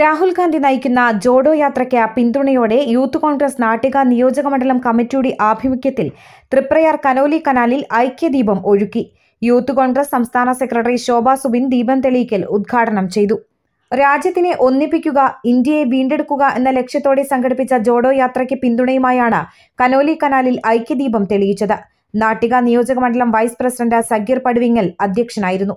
രാഹുൽ ഗാന്ധി നയിക്കുന്ന ജോഡോ യാത്രയ്ക്ക് പിന്തുണയോടെ യൂത്ത് കോൺഗ്രസ് നാട്ടിക നിയോജകമണ്ഡലം കമ്മിറ്റിയുടെ ആഭിമുഖ്യത്തിൽ തൃപ്രയാർ കനോലി കനാലിൽ ഐക്യദീപം ഒഴുക്കി യൂത്ത് കോൺഗ്രസ് സംസ്ഥാന സെക്രട്ടറി ശോഭാ സുബിൻ ദീപം തെളിയിക്കൽ ഉദ്ഘാടനം ചെയ്തു രാജ്യത്തിനെ ഒന്നിപ്പിക്കുക ഇന്ത്യയെ വീണ്ടെടുക്കുക എന്ന ലക്ഷ്യത്തോടെ സംഘടിപ്പിച്ച ജോഡോ യാത്രയ്ക്ക് പിന്തുണയുമായാണ് കനോലി കനാലിൽ ഐക്യദീപം തെളിയിച്ചത് നാട്ടിക നിയോജകമണ്ഡലം വൈസ് പ്രസിഡന്റ് സഗീർ പടുവിങ്ങൽ അധ്യക്ഷനായിരുന്നു